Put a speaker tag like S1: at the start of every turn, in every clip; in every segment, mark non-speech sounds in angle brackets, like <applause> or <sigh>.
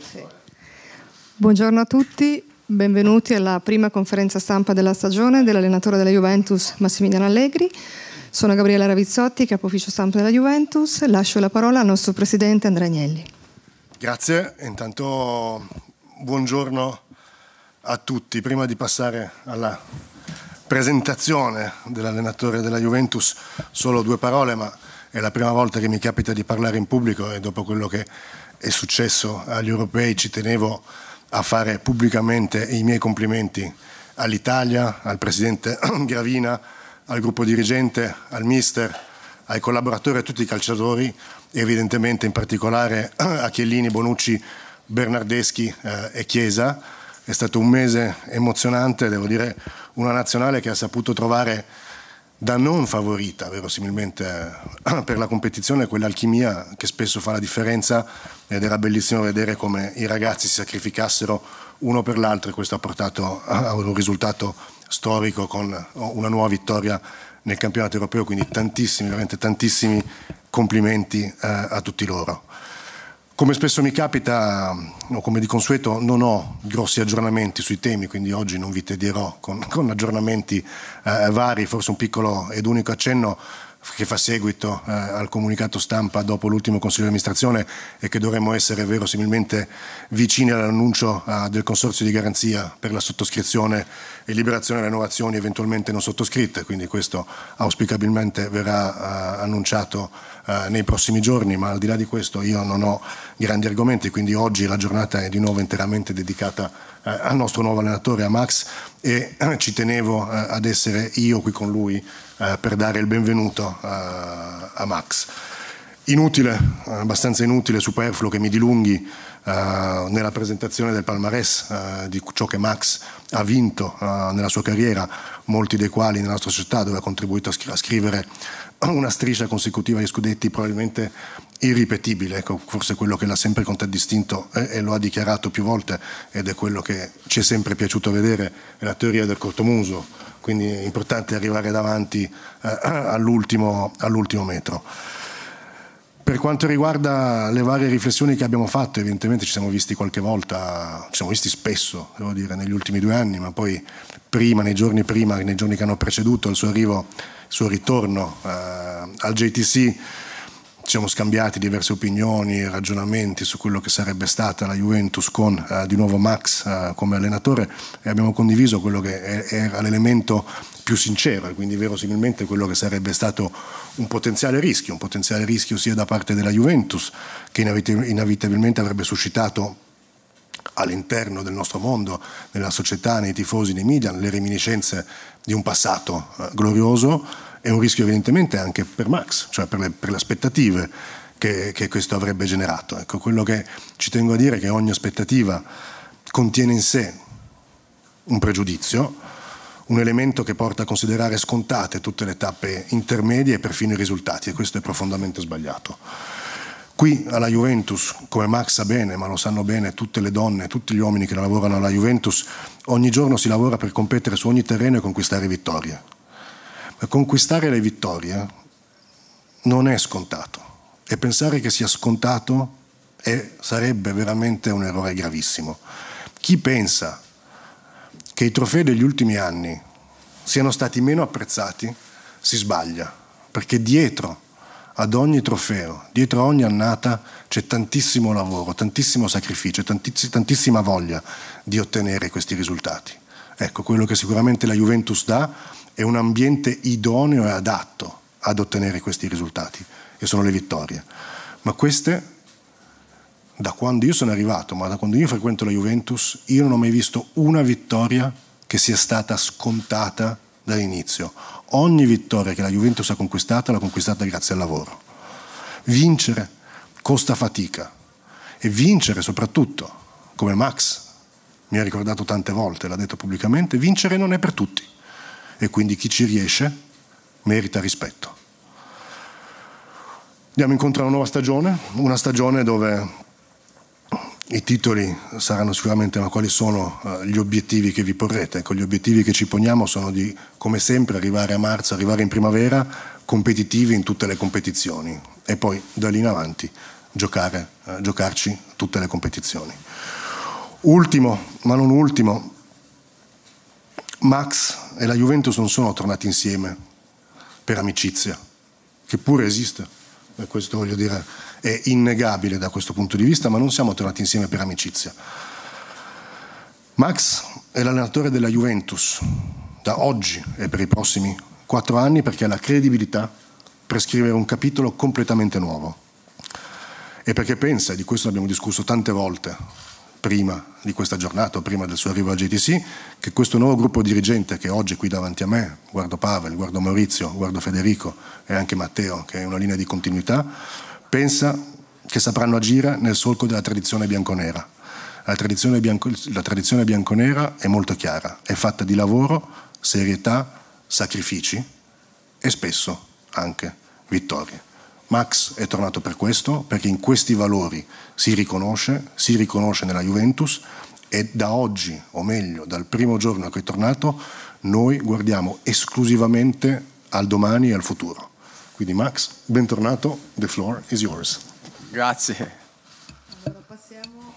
S1: sì.
S2: Buongiorno a tutti, benvenuti alla prima conferenza stampa della stagione dell'allenatore della Juventus Massimiliano Allegri. Sono Gabriela Ravizzotti, capo ufficio stampa della Juventus. Lascio la parola al nostro presidente Andrea Agnelli.
S3: Grazie, intanto buongiorno a tutti. Prima di passare alla presentazione dell'allenatore della Juventus solo due parole, ma è la prima volta che mi capita di parlare in pubblico e dopo quello che è successo agli europei ci tenevo a fare pubblicamente i miei complimenti all'Italia, al presidente <clears throat> Gravina, al gruppo dirigente, al mister, ai collaboratori, a tutti i calciatori, evidentemente in particolare <clears throat> a Chiellini, Bonucci, Bernardeschi eh, e Chiesa è stato un mese emozionante, devo dire, una nazionale che ha saputo trovare da non favorita, verosimilmente <clears throat> per la competizione, quell'alchimia che spesso fa la differenza ed era bellissimo vedere come i ragazzi si sacrificassero uno per l'altro e questo ha portato a un risultato storico con una nuova vittoria nel campionato europeo, quindi tantissimi, veramente tantissimi complimenti eh, a tutti loro. Come spesso mi capita, o come di consueto, non ho grossi aggiornamenti sui temi, quindi oggi non vi tedierò con, con aggiornamenti eh, vari, forse un piccolo ed unico accenno che fa seguito eh, al comunicato stampa dopo l'ultimo Consiglio di amministrazione e che dovremmo essere verosimilmente vicini all'annuncio eh, del Consorzio di garanzia per la sottoscrizione e liberazione delle innovazioni eventualmente non sottoscritte, quindi questo auspicabilmente verrà eh, annunciato eh, nei prossimi giorni, ma al di là di questo io non ho grandi argomenti, quindi oggi la giornata è di nuovo interamente dedicata eh, al nostro nuovo allenatore, a Max, e eh, ci tenevo eh, ad essere io qui con lui per dare il benvenuto a Max. Inutile, abbastanza inutile, superfluo che mi dilunghi eh, nella presentazione del palmarès eh, di ciò che Max ha vinto eh, nella sua carriera, molti dei quali nella nostra società dove ha contribuito a scrivere una striscia consecutiva di scudetti probabilmente irripetibile, ecco, forse quello che l'ha sempre contraddistinto eh, e lo ha dichiarato più volte ed è quello che ci è sempre piaciuto vedere, è la teoria del cortomuso, quindi è importante arrivare davanti eh, all'ultimo, all'ultimo metro. Per quanto riguarda le varie riflessioni che abbiamo fatto, evidentemente ci siamo visti qualche volta, ci siamo visti spesso, devo dire, negli ultimi due anni, ma poi prima, nei giorni prima, nei giorni che hanno preceduto il suo arrivo, il suo ritorno eh, al JTC, ci siamo scambiati diverse opinioni e ragionamenti su quello che sarebbe stata la Juventus con eh, di nuovo Max eh, come allenatore e abbiamo condiviso quello che era l'elemento più sincero e quindi verosimilmente quello che sarebbe stato un potenziale rischio, un potenziale rischio sia da parte della Juventus che inevitabilmente avrebbe suscitato all'interno del nostro mondo, nella società, nei tifosi, nei media, le reminiscenze di un passato eh, glorioso è un rischio evidentemente anche per Max, cioè per le, per le aspettative che, che, questo avrebbe generato. Ecco, quello che ci tengo a dire è che ogni aspettativa contiene in sé un pregiudizio, un elemento che porta a considerare scontate tutte le tappe intermedie e perfino i risultati, e questo è profondamente sbagliato. Qui alla Juventus, come Max sa bene, ma lo sanno bene tutte le donne, tutti gli uomini che lavorano alla Juventus, ogni giorno si lavora per competere su ogni terreno e conquistare vittorie. Ma conquistare le vittorie non è scontato e pensare che sia scontato è, sarebbe veramente un errore gravissimo. Chi pensa che i trofei degli ultimi anni siano stati meno apprezzati si sbaglia, perché dietro ad ogni trofeo, dietro ogni annata c'è tantissimo lavoro, tantissimo sacrificio, tantiss- tantissima voglia di ottenere questi risultati. Ecco, quello che sicuramente la Juventus dà è un ambiente idoneo e adatto ad ottenere questi risultati, che sono le vittorie. Ma queste, da quando io sono arrivato, ma da quando io frequento la Juventus, io non ho mai visto una vittoria che sia stata scontata dall'inizio. Ogni vittoria che la Juventus ha conquistata l'ha conquistata grazie al lavoro. Vincere costa fatica e vincere soprattutto, come Max mi ha ricordato tante volte, l'ha detto pubblicamente, vincere non è per tutti e quindi chi ci riesce merita rispetto. Andiamo incontro a una nuova stagione, una stagione dove i titoli saranno sicuramente, ma quali sono eh, gli obiettivi che vi porrete? Ecco, gli obiettivi che ci poniamo sono di, come sempre, arrivare a marzo, arrivare in primavera, competitivi in tutte le competizioni e poi da lì in avanti giocare, eh, giocarci tutte le competizioni. Ultimo, ma non ultimo, Max e la Juventus non sono tornati insieme per amicizia, che pure esiste, e eh, questo voglio dire è innegabile da questo punto di vista, ma non siamo tornati insieme per amicizia. Max è l'allenatore della Juventus da oggi e per i prossimi quattro anni perché ha la credibilità per scrivere un capitolo completamente nuovo e perché pensa, e di questo abbiamo discusso tante volte, prima di questa giornata, prima del suo arrivo al GTC, che questo nuovo gruppo dirigente che oggi è qui davanti a me, guardo Pavel, guardo Maurizio, guardo Federico e anche Matteo, che è una linea di continuità, pensa che sapranno agire nel solco della tradizione bianconera. La tradizione, bianco, la tradizione bianconera è molto chiara, è fatta di lavoro, serietà, sacrifici e spesso anche vittorie. Max è tornato per questo, perché in questi valori si riconosce, si riconosce nella Juventus e da oggi, o meglio dal primo giorno che è tornato, noi guardiamo esclusivamente al domani e al futuro. Quindi Max, bentornato, the floor is yours.
S1: Grazie. Allora,
S2: passiamo...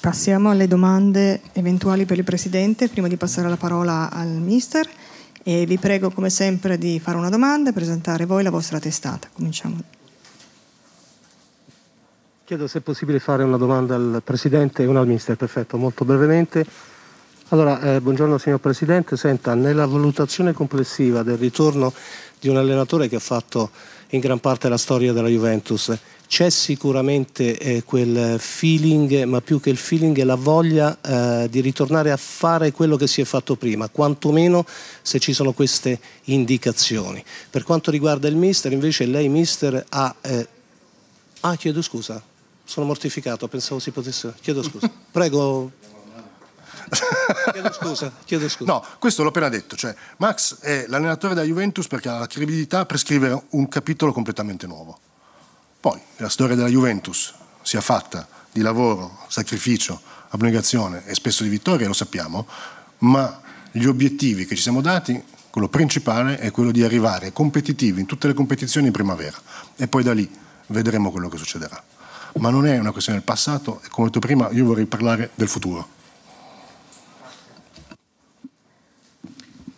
S2: passiamo alle domande eventuali per il Presidente, prima di passare la parola al Mister. E vi prego come sempre di fare una domanda e presentare voi la vostra testata. Cominciamo.
S4: Chiedo se è possibile fare una domanda al Presidente e una al Ministro, perfetto, molto brevemente. Allora, eh, buongiorno signor Presidente. Senta, nella valutazione complessiva del ritorno di un allenatore che ha fatto in gran parte la storia della Juventus, c'è sicuramente eh, quel feeling, ma più che il feeling è la voglia eh, di ritornare a fare quello che si è fatto prima, quantomeno se ci sono queste indicazioni. Per quanto riguarda il mister, invece lei mister ha... Eh... Ah, chiedo scusa, sono mortificato, pensavo si
S3: potesse... Chiedo scusa. <laughs> Prego. chiedo scusa, chiedo scusa. No, questo l'ho appena detto, cioè Max è l'allenatore della Juventus perché ha la credibilità per scrivere un capitolo completamente nuovo. Poi la storia della Juventus sia fatta di lavoro, sacrificio, abnegazione e spesso di vittorie, lo sappiamo, ma gli obiettivi che ci siamo dati, quello principale è quello di arrivare competitivi in tutte le competizioni in primavera e poi da lì vedremo quello che succederà. Ma non è una questione del passato, e come ho detto prima, io vorrei parlare del futuro.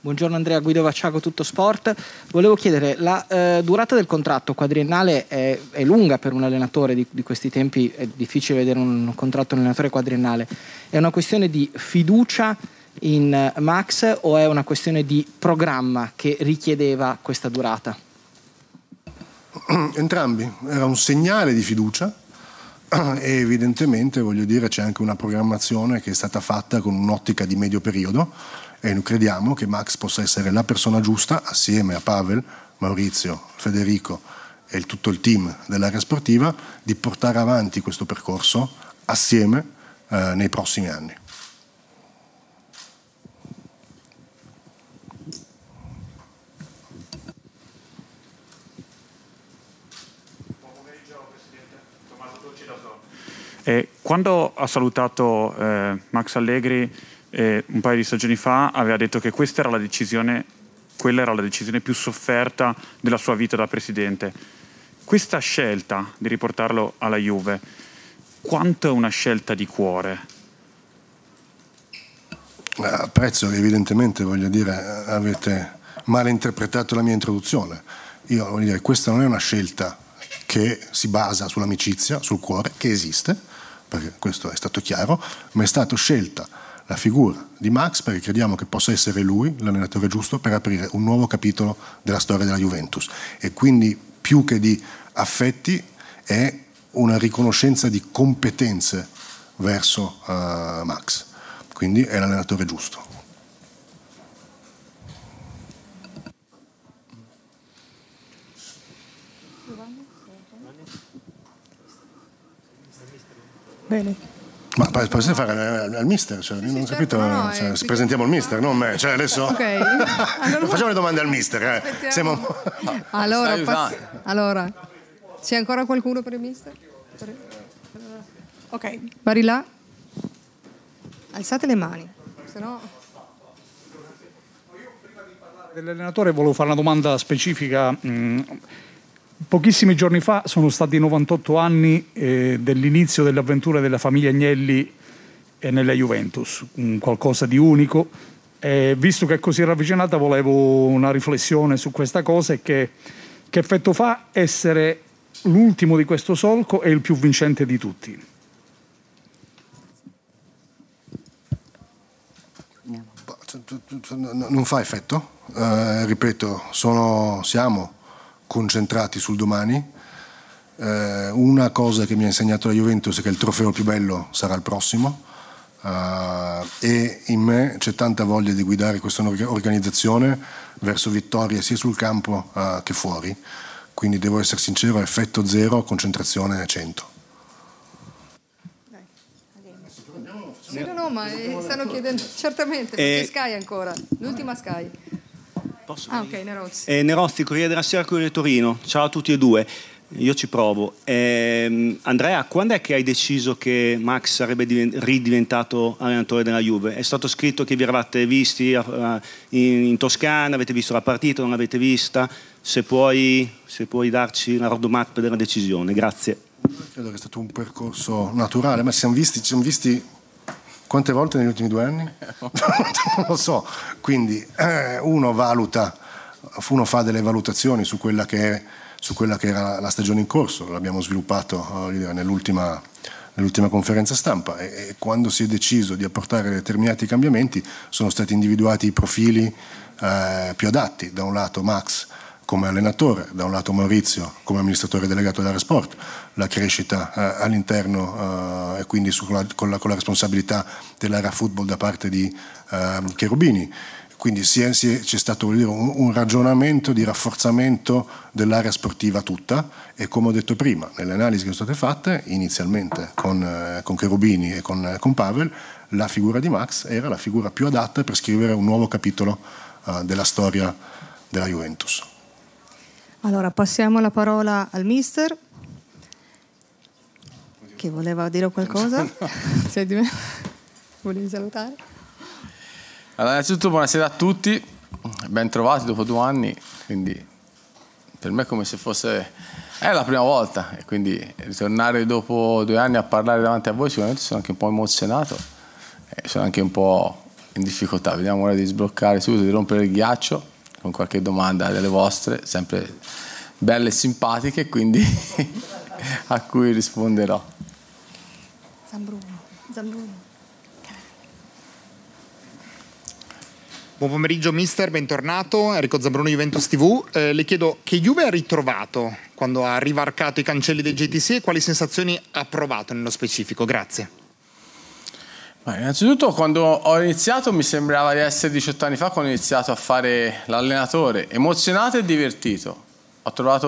S4: Buongiorno Andrea, Guido Vacciago, Tutto Sport. Volevo chiedere, la eh, durata del contratto quadriennale è, è lunga per un allenatore di, di, questi tempi, è difficile vedere un contratto allenatore quadriennale. È una questione di fiducia in eh, Max o è una questione di programma che richiedeva questa durata?
S3: <clears throat> Entrambi, era un segnale di fiducia <clears throat> e evidentemente voglio dire c'è anche una programmazione che è stata fatta con un'ottica di medio periodo e noi crediamo che Max possa essere la persona giusta assieme a Pavel, Maurizio, Federico e tutto il team dell'area sportiva di portare avanti questo percorso assieme eh, nei prossimi anni.
S4: Eh, quando ha salutato eh, Max Allegri eh, un paio di stagioni fa aveva detto che questa era la decisione, quella era la decisione più sofferta della sua vita da presidente. Questa scelta di riportarlo alla Juve, quanto è una scelta di cuore?
S3: Eh, apprezzo che evidentemente, voglio dire, avete malinterpretato la mia introduzione. Io voglio dire, questa non è una scelta che si basa sull'amicizia, sul cuore, che esiste, perché questo è stato chiaro, ma è stata scelta la figura di Max perché crediamo che possa essere lui l'allenatore giusto per aprire un nuovo capitolo della storia della Juventus e quindi più che di affetti è una riconoscenza di competenze verso uh, Max, quindi è l'allenatore giusto. Bene. Ma possiamo fare al, mister, cioè, sì, non certo, capito, no, cioè, presentiamo il mister, non me, cioè adesso <laughs> okay. <laughs> allora, facciamo le domande al mister. Eh. Siamo... <laughs>
S2: Allora, pass... allora, c'è ancora qualcuno per il mister? Per... Ok. Vari là, alzate le mani, se no...
S4: Dell'allenatore volevo fare una domanda specifica. Mm Pochissimi giorni fa sono stati 98 anni eh, dell'inizio avventure della famiglia Agnelli e eh, nella Juventus, un qualcosa di unico. Eh, visto che è così ravvicinata volevo una riflessione su questa cosa e che, che effetto fa essere l'ultimo di questo solco e il più vincente di tutti.
S3: Non fa effetto, eh, ripeto, sono, siamo concentrati sul domani. Eh, una cosa che mi ha insegnato la Juventus è che il trofeo più bello sarà il prossimo. Uh, e in me c'è tanta voglia di guidare questa organizzazione verso vittorie sia sul campo uh, che fuori. Quindi devo essere sincero, effetto zero, concentrazione 100.
S2: Sì, no, no, ma eh, stanno chiedendo certamente perché Sky ancora, l'ultima Sky. Posso ah, ok, Nerozzi.
S4: Eh, Nerozzi, Corriere della Sera, Corriere Torino. Ciao a tutti e due. Io ci provo. Eh, Andrea, quando è che hai deciso che Max sarebbe ridiventato allenatore della Juve? È stato scritto che vi eravate visti eh, in, in Toscana, avete visto la partita, non l'avete vista? Se puoi, se puoi darci la roadmap della decisione, grazie.
S3: Credo che sia stato un percorso naturale, ma ci siamo visti, ci siamo visti quante volte negli ultimi due anni? <laughs> non lo so. Quindi eh, uno valuta, uno fa delle valutazioni su quella che, è, su quella che era la stagione in corso, l'abbiamo sviluppato eh, dire, nell'ultima, nell'ultima, conferenza stampa e, e, quando si è deciso di apportare determinati cambiamenti sono stati individuati i profili eh, più adatti, da un lato Max come allenatore, da un lato Maurizio come amministratore delegato Sport, la crescita eh, all'interno eh, e quindi su, con, la, con, la, responsabilità dell'area football da parte di eh, Cherubini. Quindi si è, si è, c'è stato dire, un, un, ragionamento di rafforzamento dell'area sportiva tutta e come ho detto prima, nelle analisi che sono state fatte, inizialmente con, eh, con Cherubini e con, eh, con Pavel, la figura di Max era la figura più adatta per scrivere un nuovo capitolo eh, della storia della Juventus.
S2: Allora, passiamo la parola al mister che voleva dire qualcosa. <laughs> No. <laughs> Cioè, di Volevi salutare?
S1: Allora, innanzitutto buonasera a tutti, ben trovati dopo due anni, quindi per me è come se fosse è la prima volta e quindi ritornare dopo due anni a parlare davanti a voi sicuramente sono anche un po' emozionato e sono anche un po' in difficoltà, vediamo ora di sbloccare subito, di rompere il ghiaccio con qualche domanda delle vostre, sempre belle e simpatiche, quindi <laughs> a cui risponderò.
S2: Zambruno.
S4: Buon pomeriggio mister, bentornato, Enrico Zambruno Juventus TV. Eh, le chiedo che Juve ha ritrovato quando ha rivarcato i cancelli del GTC e quali sensazioni ha provato nello specifico? Grazie.
S1: Beh, innanzitutto quando ho iniziato mi sembrava di essere 18 anni fa quando ho iniziato a fare l'allenatore, emozionato e divertito. Ho trovato,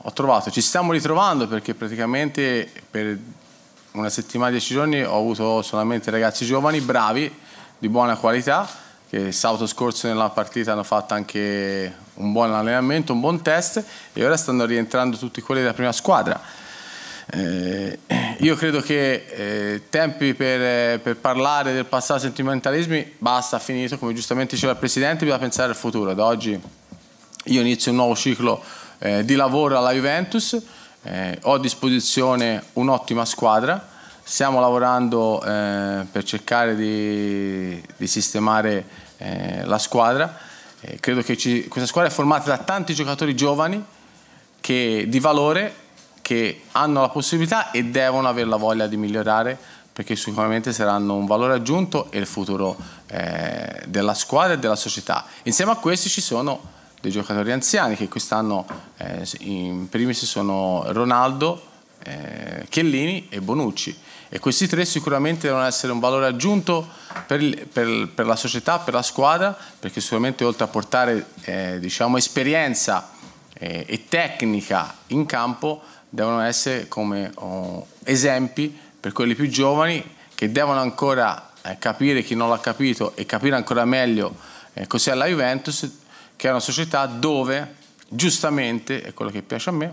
S1: ho trovato, ci stiamo ritrovando perché praticamente per una settimana, dieci giorni ho avuto solamente ragazzi giovani, bravi, di buona qualità, che sabato scorso nella partita hanno fatto anche un buon allenamento, un buon test e ora stanno rientrando tutti quelli della prima squadra. Eh, io credo che eh, tempi per, eh, per, parlare del passato sentimentalismi basta, finito, come giustamente diceva il Presidente, bisogna pensare al futuro. Da oggi io inizio un nuovo ciclo eh, di lavoro alla Juventus, eh, ho a disposizione un'ottima squadra, stiamo lavorando eh, per cercare di, di sistemare eh, la squadra. credo che ci, questa squadra è formata da tanti giocatori giovani che, di valore che hanno la possibilità e devono avere la voglia di migliorare perché sicuramente saranno un valore aggiunto e il futuro eh, della squadra e della società. Insieme a questi ci sono dei giocatori anziani che quest'anno eh, in primis sono Ronaldo, eh, Chiellini e Bonucci e questi tre sicuramente devono essere un valore aggiunto per, per, per la società, per la squadra, perché sicuramente oltre a portare eh, diciamo, esperienza eh, e tecnica in campo devono essere come oh, esempi per quelli più giovani che devono ancora eh, capire chi non l'ha capito e capire ancora meglio eh, cos'è la Juventus, che è una società dove giustamente, è quello che piace a me,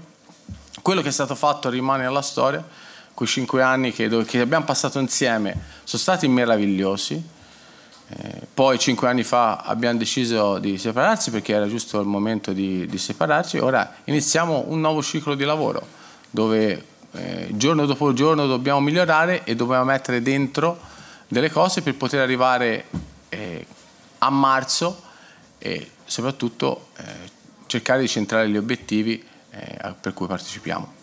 S1: quello che è stato fatto rimane alla storia, quei cinque anni che, che abbiamo passato insieme sono stati meravigliosi, eh, poi cinque anni fa abbiamo deciso di separarci perché era giusto il momento di, di separarci, ora iniziamo un nuovo ciclo di lavoro dove eh, giorno dopo giorno dobbiamo migliorare e dobbiamo mettere dentro delle cose per poter arrivare eh, a marzo e soprattutto eh, cercare di centrare gli obiettivi eh, per cui partecipiamo.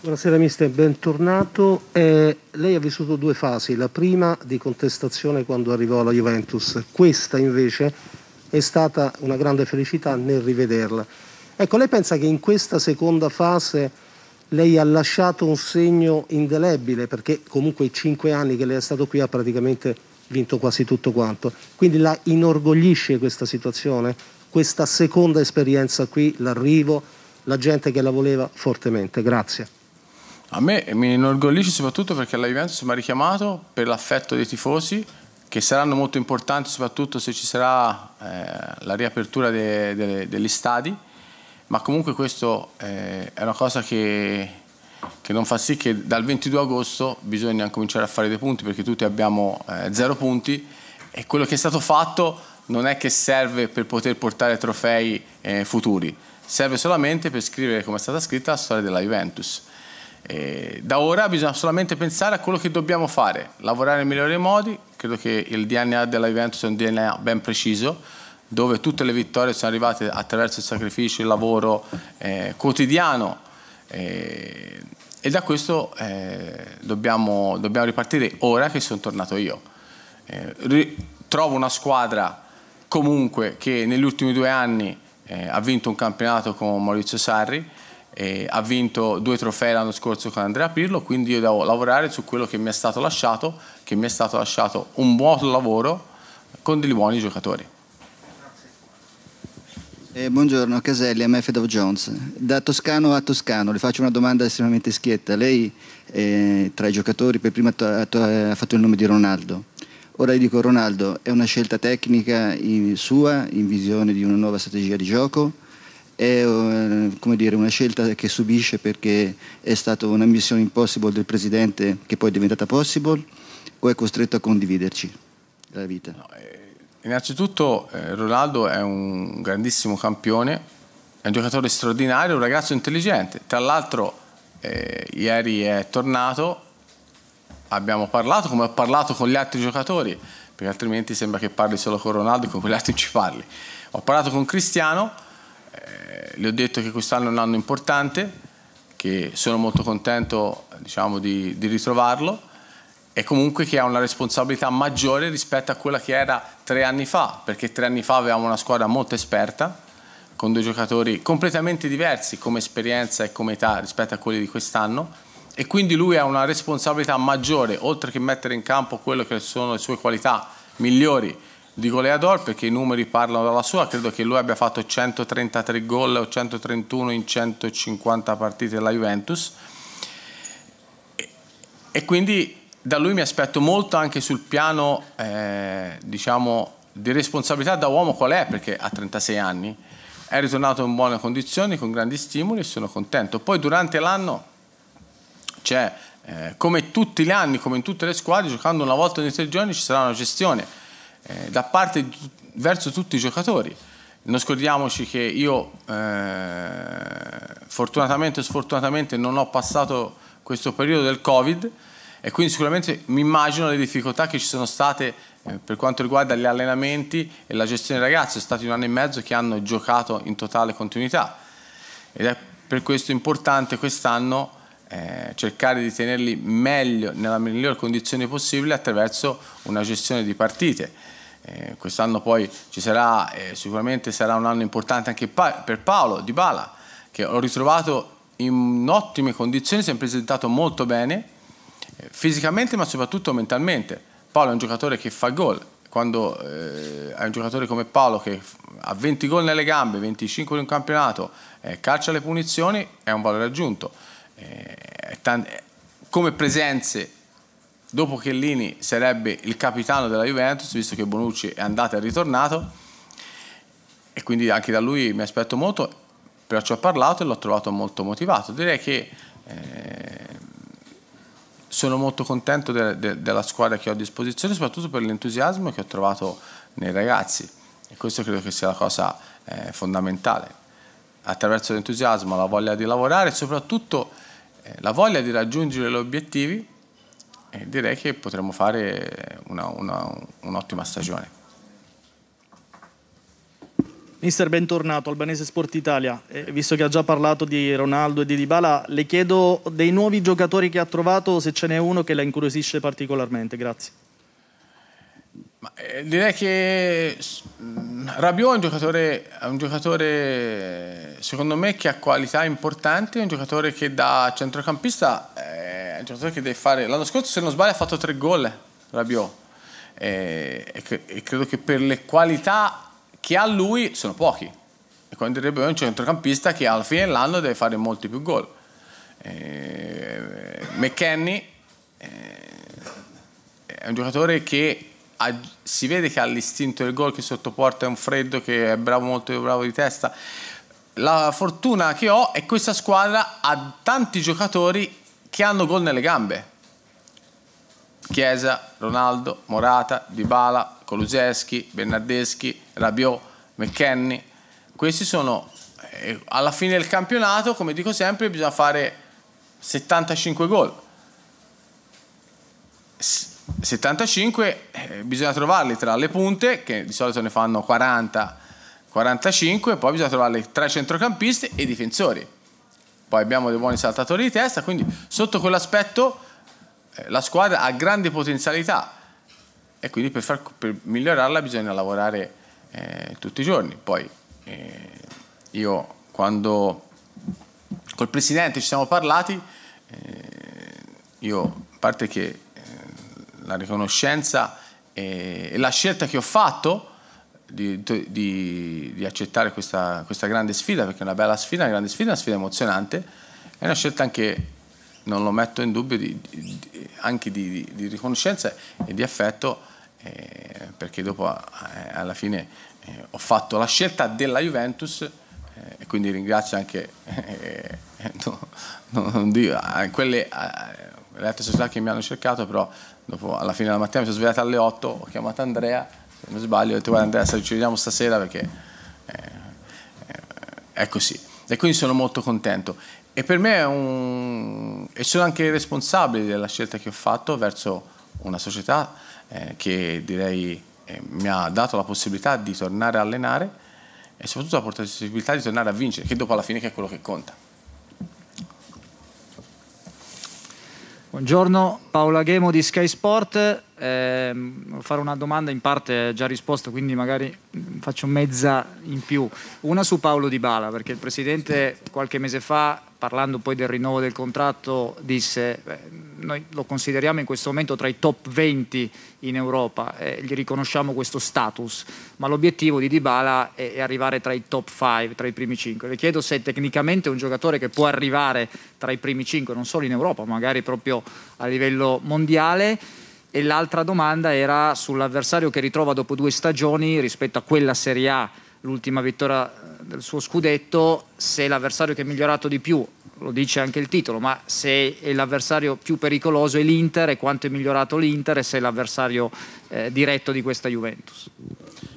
S4: Buonasera mister, bentornato. Eh, lei ha vissuto due fasi, la prima di contestazione quando arrivò alla Juventus, questa invece è stata una grande felicità nel rivederla. Ecco, lei pensa che in questa seconda fase lei ha lasciato un segno indelebile, perché comunque i cinque anni che lei è stato qui ha praticamente vinto quasi tutto quanto. Quindi la inorgoglisce questa situazione, questa seconda esperienza qui, l'arrivo, la gente che la voleva fortemente.
S1: Grazie. A me mi inorgoglisce soprattutto perché la Juventus mi ha richiamato per l'affetto dei tifosi, che saranno molto importanti soprattutto se ci sarà eh, la riapertura de, de, degli stadi, ma comunque questo eh, è una cosa che, che, non fa sì che dal 22 agosto bisogna cominciare a fare dei punti perché tutti abbiamo eh, zero punti e quello che è stato fatto non è che serve per poter portare trofei eh, futuri, serve solamente per scrivere come è stata scritta la storia della Juventus eh, da ora bisogna solamente pensare a quello che dobbiamo fare, lavorare nei migliori modi, credo che il DNA della Juventus sia un DNA ben preciso, dove tutte le vittorie sono arrivate attraverso il sacrificio, il lavoro eh, quotidiano eh, e da questo eh, dobbiamo, dobbiamo, ripartire ora che sono tornato io. Eh, trovo una squadra comunque che negli ultimi due anni eh, ha vinto un campionato con Maurizio Sarri, eh, ha vinto due trofei l'anno scorso con Andrea Pirlo, quindi io devo lavorare su quello che mi è stato lasciato, che mi è stato lasciato un buon lavoro con degli buoni giocatori.
S4: Eh, buongiorno Caselli, MF Dow Jones. Da toscano a toscano, le faccio una domanda estremamente schietta. Lei eh, tra i giocatori per prima ha fatto il nome di Ronaldo. Ora io dico Ronaldo, è una scelta tecnica in sua, in visione di una nuova strategia di gioco? è eh, dire, una scelta che subisce perché è stata una missione impossible del presidente che poi è diventata possible o è costretto a condividerci la vita? No, eh,
S1: innanzitutto eh, Ronaldo è un grandissimo campione, è un giocatore straordinario, un ragazzo intelligente. Tra l'altro eh, ieri è tornato, abbiamo parlato come ho parlato con gli altri giocatori, perché altrimenti sembra che parli solo con Ronaldo e con quegli altri non ci parli. Ho parlato con Cristiano eh, le ho detto che quest'anno è un anno importante, che sono molto contento diciamo, di, di ritrovarlo e comunque che ha una responsabilità maggiore rispetto a quella che era tre anni fa, perché tre anni fa avevamo una squadra molto esperta, con due giocatori completamente diversi come esperienza e come età rispetto a quelli di quest'anno e quindi lui ha una responsabilità maggiore, oltre che mettere in campo quelle che sono le sue qualità migliori di goleador perché i numeri parlano dalla sua, credo che lui abbia fatto 133 gol o 131 in 150 partite della Juventus e, quindi da lui mi aspetto molto anche sul piano eh, diciamo di responsabilità da uomo qual è perché a 36 anni è ritornato in buone condizioni con grandi stimoli e sono contento poi durante l'anno c'è eh, come tutti gli anni come in tutte le squadre giocando una volta ogni tre giorni ci sarà una gestione eh, da parte di, verso tutti i giocatori. Non scordiamoci che io eh, fortunatamente o sfortunatamente non ho passato questo periodo del Covid e quindi sicuramente mi immagino le difficoltà che ci sono state eh, per quanto riguarda gli allenamenti e la gestione dei ragazzi. È stato un anno e mezzo che hanno giocato in totale continuità ed è per questo importante quest'anno eh, cercare di tenerli meglio, nella migliore condizione possibile attraverso una gestione di partite eh, quest'anno poi ci sarà, eh, sicuramente sarà un anno importante anche pa per Paolo Di Bala, che ho ritrovato in ottime condizioni, si è presentato molto bene, eh, fisicamente ma soprattutto mentalmente. Paolo è un giocatore che fa gol, quando eh, hai un giocatore come Paolo che ha 20 gol nelle gambe, 25 in un campionato, eh, calcia le punizioni, è un valore aggiunto. come presenze dopo che Lini sarebbe il capitano della Juventus, visto che Bonucci è andato e ritornato, e quindi anche da lui mi aspetto molto, però ci ho parlato e l'ho trovato molto motivato. Direi che eh, sono molto contento de- de- della squadra che ho a disposizione, soprattutto per l'entusiasmo che ho trovato nei ragazzi, e questo credo che sia la cosa eh, fondamentale. Attraverso l'entusiasmo, la voglia di lavorare e soprattutto eh, la voglia di raggiungere gli obiettivi eh, direi che potremmo fare un'ottima stagione.
S4: Mister, bentornato, Albanese Sport Italia. Eh, visto che ha già parlato di Ronaldo e di Dybala, le
S1: chiedo dei nuovi giocatori che ha trovato, se ce n'è uno che la incuriosisce particolarmente. Grazie. Ma, eh, direi che mm, Rabiot è un giocatore, è un giocatore, secondo me, che ha qualità importanti, è un giocatore che da centrocampista eh, è un giocatore che deve fare... L'anno scorso, se non sbaglio, ha fatto tre gol Rabiot eh, e, e, credo che per le qualità che ha lui sono pochi. E quindi direbbe è un centrocampista che alla fine dell'anno deve fare molti più gol. Eh, McKenny eh, è un giocatore che si vede che ha l'istinto del gol, che sottoporta è un freddo, che è bravo molto bravo di testa. La fortuna che ho è questa squadra ha tanti giocatori che hanno gol nelle gambe. Chiesa, Ronaldo, Morata, Dybala, Coluseschi, Bernardeschi, Rabiot, McKenny. Questi sono eh, alla fine del campionato, come dico sempre, bisogna fare 75 gol. 75 eh, bisogna trovarli tra le punte, che di solito ne fanno 40, 45, poi bisogna trovarli tra i centrocampisti e i difensori. Poi abbiamo dei buoni saltatori di testa, quindi sotto quell'aspetto eh, la squadra ha grandi potenzialità e quindi per, far, per migliorarla bisogna lavorare eh, tutti i giorni. Poi eh, io quando col presidente ci siamo parlati, io a parte che la riconoscenza e, la scelta che ho fatto di, di, di accettare questa, questa, grande sfida, perché è una bella sfida, una grande sfida, una sfida emozionante, è una scelta anche, non lo metto in dubbio, di, anche di, riconoscenza e di affetto, eh, perché dopo eh, alla fine eh, ho fatto la scelta della Juventus eh, e quindi ringrazio anche eh, <laughs> no, no, non dico, eh, quelle le altre società che mi hanno cercato, però dopo, alla fine della mattina mi sono svegliato alle 8, ho chiamato Andrea, se non mi sbaglio, ho detto guarda Andrea, ci vediamo stasera perché eh, è così. E quindi sono molto contento. E per me è un... e sono anche responsabile della scelta che ho fatto verso una società eh, che direi eh, mi ha dato la possibilità di tornare a allenare e soprattutto la possibilità di tornare a vincere, che dopo alla fine è quello che conta.
S4: Buongiorno, Paola Ghemo di Sky Sport. Eh, fare una domanda in parte già risposta, quindi magari faccio mezza in più. Una su Paolo Di Bala, perché il Presidente qualche mese fa parlando poi del rinnovo del contratto, disse beh, noi lo consideriamo in questo momento tra i top 20 in Europa, eh, gli riconosciamo questo status, ma l'obiettivo di Dybala è, è arrivare tra i top 5, tra i primi 5. Le chiedo se tecnicamente un giocatore che può arrivare tra i primi 5, non solo in Europa, magari proprio a livello mondiale, e l'altra domanda era sull'avversario che ritrova dopo due stagioni rispetto a quella Serie A l'ultima vittoria eh, del suo scudetto, se l'avversario che è migliorato di più, lo dice anche il titolo, ma se è l'avversario più pericoloso è l'Inter e quanto è migliorato l'Inter e se è l'avversario eh, diretto di questa Juventus.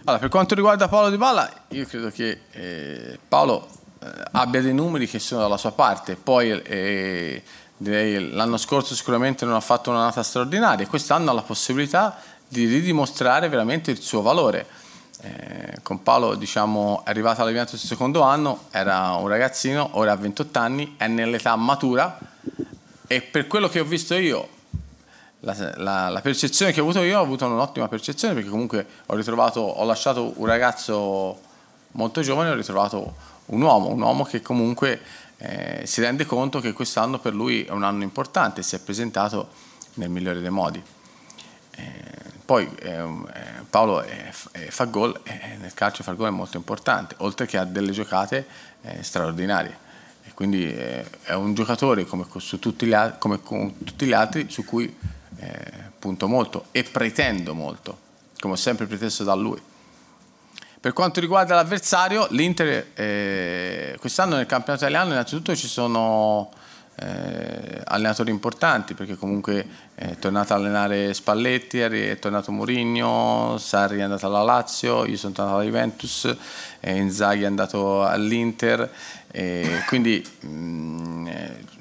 S1: Allora, per quanto riguarda Paolo Di Balla, io credo che eh, Paolo eh, abbia dei numeri che sono dalla sua parte, poi eh, direi l'anno scorso sicuramente non ha fatto una nata straordinaria, quest'anno ha la possibilità di ridimostrare veramente il suo valore eh, con Paolo diciamo, è arrivato alla Juventus il secondo anno, era un ragazzino, ora ha 28 anni, è nell'età matura e per quello che ho visto io, la, la, la percezione che ho avuto io, ho avuto un'ottima percezione perché comunque ho ritrovato, ho lasciato un ragazzo molto giovane, ho ritrovato un uomo, un uomo che comunque eh, si rende conto che quest'anno per lui è un anno importante, si è presentato nel migliore dei modi. Eh, poi ehm, eh, Paolo eh, eh, fa gol e nel calcio far gol è molto importante, oltre che ha delle giocate straordinarie. E quindi è un giocatore come, su tutti gli, come con tutti gli altri su cui punto molto e pretendo molto, come ho sempre preteso da lui. Per quanto riguarda l'avversario, l'Inter eh, quest'anno nel campionato italiano innanzitutto ci sono eh, allenatori importanti perché comunque eh, è tornato a allenare Spalletti, è tornato Mourinho, Sarri è andato alla Lazio, io sono tornato alla Juventus, eh, Inzaghi è andato all'Inter, eh, quindi mh, mm, eh,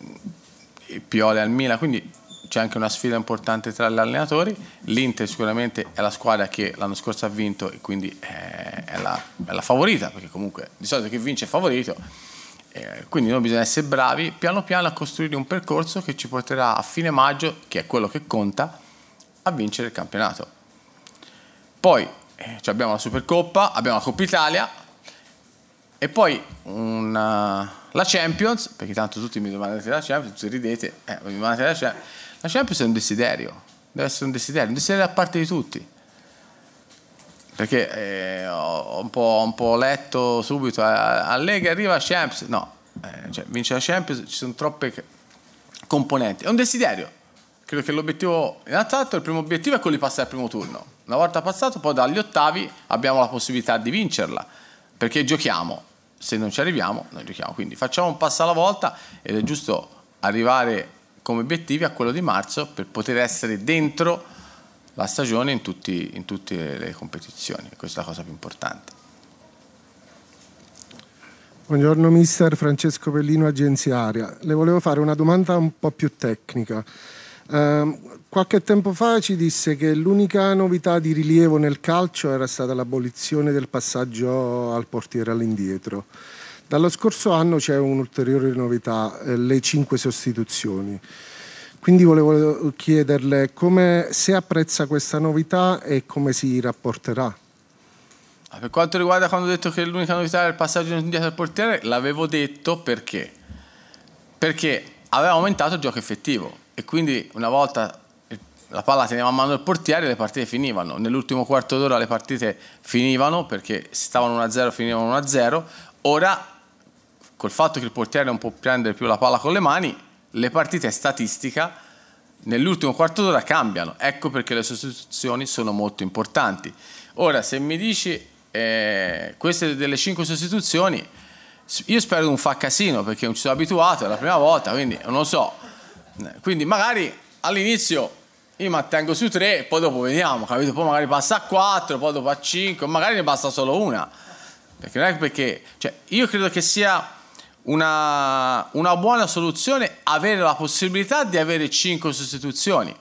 S1: Piole al Milan, quindi c'è anche una sfida importante tra gli allenatori, l'Inter sicuramente è la squadra che l'anno scorso ha vinto e quindi è, eh, è, la, è la favorita perché comunque di solito chi vince è favorito eh, quindi noi bisogna essere bravi piano piano a costruire un percorso che ci porterà a fine maggio, che è quello che conta, a vincere il campionato. Poi eh, cioè abbiamo la Supercoppa, abbiamo la Coppa Italia e poi una, la Champions, perché tanto tutti mi domandate la Champions, tutti ridete, eh, mi la Champions, la Champions è un desiderio, deve essere un desiderio, un desiderio da parte di tutti perché eh, ho, un ho, un po', letto subito, eh, Allegri arriva a Champions, no, eh, cioè, vince la Champions, ci sono troppe componenti, è un desiderio, credo che l'obiettivo, in realtà il primo obiettivo è quello di passare al primo turno, una volta passato poi dagli ottavi abbiamo la possibilità di vincerla, perché giochiamo, se non ci arriviamo non giochiamo, quindi facciamo un passo alla volta ed è giusto arrivare come obiettivi a quello di marzo per poter essere dentro la stagione in, tutti, in tutte le competizioni, questa è la cosa più importante.
S3: Buongiorno mister Francesco Pellino, Agenzia Aria. Le volevo fare una domanda un po' più tecnica. Eh, qualche tempo fa ci disse che l'unica novità di rilievo nel calcio era stata l'abolizione del passaggio al portiere all'indietro. Dallo scorso anno c'è un'ulteriore novità, eh, le cinque sostituzioni. Quindi volevo chiederle come, se apprezza questa novità e come si rapporterà.
S1: Ah, per quanto riguarda quando ho detto che l'unica novità era il passaggio indietro al portiere, l'avevo detto perché? Perché aveva aumentato il gioco effettivo e quindi una volta la palla teneva a mano il portiere le partite finivano. Nell'ultimo quarto d'ora le partite finivano perché stavano 1-0 finivano 1-0. Ora, col fatto che il portiere non può prendere più la palla con le mani, le partite in statistica nell'ultimo quarto d'ora cambiano, ecco perché le sostituzioni sono molto importanti. Ora, se mi dici eh, queste delle cinque sostituzioni, io spero non fa casino perché non ci sono abituato, è la prima volta, quindi non lo so. Eh, quindi magari all'inizio io mi attengo su tre, poi dopo vediamo, capito? Poi magari passa a quattro, poi dopo a cinque, magari ne basta solo una. Perché non è perché... Cioè, io credo che sia una, una buona soluzione avere la possibilità di avere 5 sostituzioni.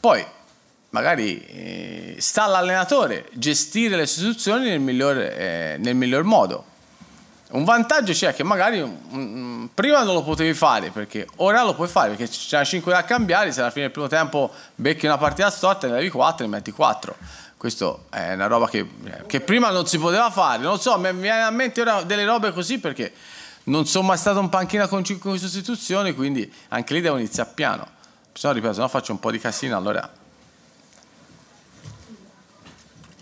S1: Poi magari eh, sta all'allenatore gestire le sostituzioni nel miglior, eh, nel miglior modo. Un vantaggio c'è che magari mm, mm, prima non lo potevi fare perché ora lo puoi fare perché c'erano 5 da cambiare, se alla fine del primo tempo becchi una partita storta ne avevi 4 ne metti 4. Questo è una roba che, che prima non si poteva fare, non so, mi viene a mente ora delle robe così perché non sono mai stato in panchina con 5 sostituzioni, quindi anche lì devo iniziare piano. Se no, ripeto, se no faccio un po' di casino, allora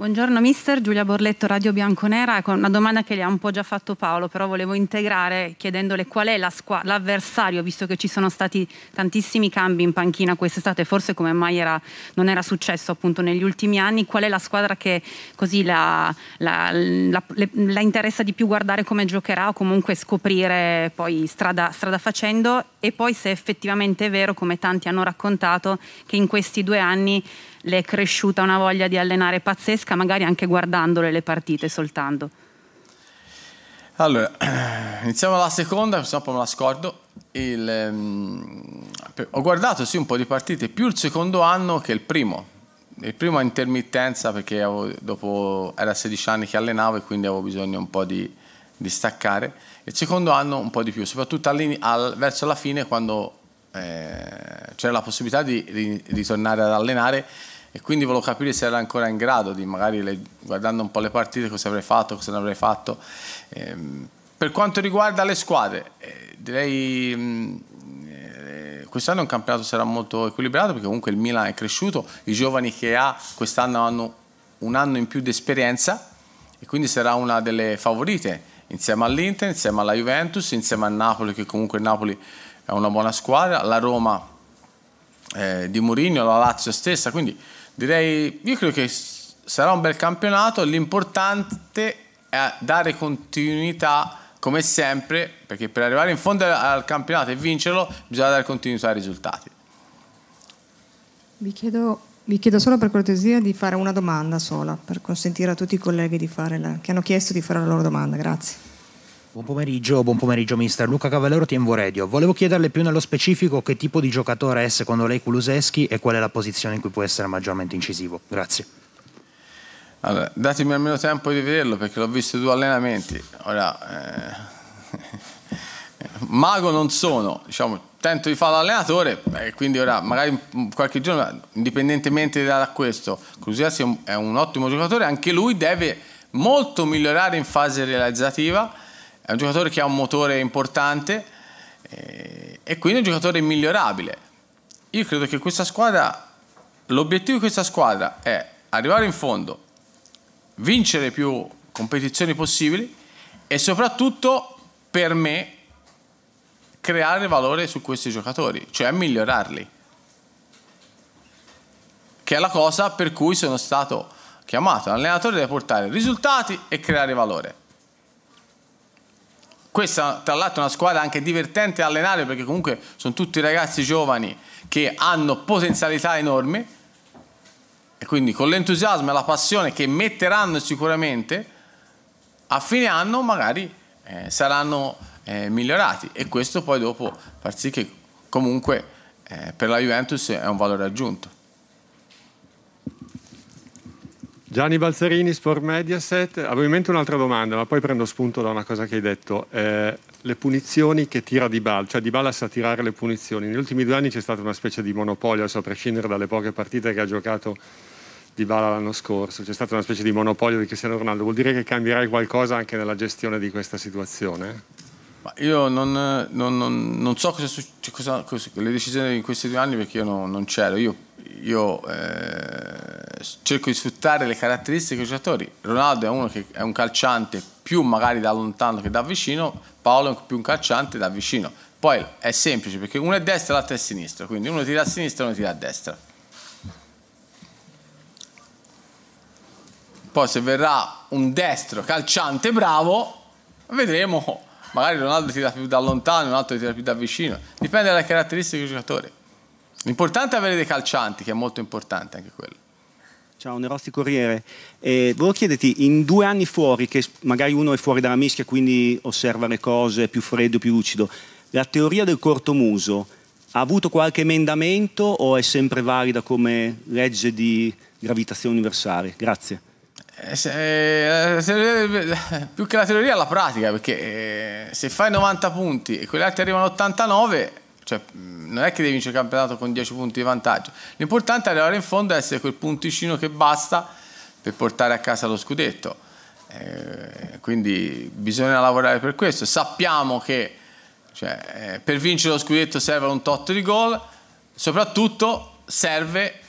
S2: Buongiorno mister, Giulia Borletto, Radio Bianconera, ecco, una domanda che le ha un po' già fatto Paolo, però volevo integrare chiedendole qual è l'avversario, visto che ci sono stati tantissimi cambi in panchina quest'estate, forse come mai era, non era successo appunto negli ultimi anni, qual è la squadra che così la, la, la interessa di più guardare come giocherà o comunque scoprire poi strada, strada facendo e poi se effettivamente è vero, come tanti hanno raccontato, che in questi due anni le è cresciuta una voglia di allenare pazzesca, magari anche guardandole le partite soltanto?
S1: Allora, <clears throat> iniziamo la seconda, se no poi me la scordo. Il, um, ho guardato sì un po' di partite, più il secondo anno che il primo. Il primo a intermittenza perché avevo, dopo, era 16 anni che allenavo e quindi avevo bisogno un po' di, di staccare. Il secondo anno un po' di più, soprattutto al, verso la fine quando eh, c'era la possibilità di ritornare ad allenare e quindi volevo capire se era ancora in grado di magari le, guardando un po' le partite cosa avrei fatto, cosa non avrei fatto. Eh, per quanto riguarda le squadre, eh, direi mh, mm, eh, quest'anno un campionato sarà molto equilibrato perché comunque il Milan è cresciuto, i giovani che ha quest'anno hanno un anno in più di esperienza e quindi sarà una delle favorite insieme all'Inter, insieme alla Juventus, insieme a Napoli che comunque Napoli è una buona squadra, la Roma eh, di Mourinho, la Lazio stessa, quindi direi, io credo che sarà un bel campionato, l'importante è dare continuità come sempre, perché per arrivare in fondo al campionato e vincerlo bisogna dare continuità ai risultati.
S2: Vi chiedo, vi chiedo solo per cortesia di fare una domanda sola, per consentire a tutti i colleghi fare la, che hanno chiesto di fare la loro domanda, grazie.
S4: Buon pomeriggio, buon pomeriggio mister. Luca Cavallero, Tienvo Radio. Volevo chiederle più nello specifico che tipo di giocatore è secondo lei Kuluseschi e qual è la posizione in cui può essere maggiormente
S1: incisivo. Grazie. Allora, datemi almeno tempo di vederlo perché l'ho visto due allenamenti. Ora, eh... <laughs> mago non sono, diciamo, tento di fare l'allenatore e eh, quindi ora magari qualche giorno, indipendentemente da questo, Kuluseschi è un ottimo giocatore, anche lui deve molto migliorare in fase realizzativa è un giocatore che ha un motore importante eh, e quindi è un giocatore migliorabile. Io credo che questa squadra, l'obiettivo di questa squadra è arrivare in fondo, vincere più competizioni possibili e soprattutto per me creare valore su questi giocatori, cioè migliorarli che è la cosa per cui sono stato chiamato. L'allenatore deve portare risultati e creare valore questa tra l'altro è una squadra anche divertente da allenare perché comunque sono tutti ragazzi giovani che hanno potenzialità enormi e quindi con l'entusiasmo e la passione che metteranno sicuramente a fine anno magari eh, saranno eh, migliorati e questo poi dopo far sì che comunque eh, per la Juventus è un valore aggiunto. Gianni Balzerini, Sport Mediaset. Avevo in mente un'altra domanda,
S4: ma poi prendo spunto da una cosa che hai detto. Eh, le punizioni che tira Di Bala, cioè Di Bala sa tirare le punizioni. Negli ultimi due anni c'è stata una specie di monopolio, adesso a prescindere dalle poche partite che ha giocato Di Bala l'anno scorso, c'è stata una specie di monopolio di Cristiano Ronaldo. Vuol dire che cambierai qualcosa anche nella gestione di questa situazione?
S1: Ma io non, non, non, non so cosa, cioè cosa, cosa, le decisioni in questi due anni perché io non, c'ero. Io, io eh cerco di sfruttare le caratteristiche dei giocatori. Ronaldo è uno che è un calciante più magari da lontano che da vicino, Paolo è più un calciante da vicino. Poi è semplice perché uno è destra e l'altro è sinistra, quindi uno tira a sinistra e uno tira a destra. Poi se verrà un destro calciante bravo, vedremo. Magari Ronaldo tira più da lontano, un altro tira più da vicino. Dipende dalle caratteristiche del giocatore. L'importante è avere dei calcianti, che è molto importante anche quello. Ciao, Nerossi Corriere. Eh, volevo chiederti, in due anni fuori, che magari
S4: uno è fuori dalla mischia, quindi osserva le cose più freddo, più lucido, la teoria del cortomuso ha avuto qualche emendamento o è sempre valida come legge di gravitazione universale? Grazie.
S1: Eh, eh, <laughs> più che la teoria, la pratica, perché eh, se fai 90 punti e quelli altri arrivano a 89, cioè, mm, non è che devi vincere il campionato con 10 punti di vantaggio. L'importante è arrivare in fondo e essere quel punticino che basta per portare a casa lo scudetto. Eh, quindi bisogna lavorare per questo. Sappiamo che cioè, eh, per vincere lo scudetto serve un tot di gol, soprattutto serve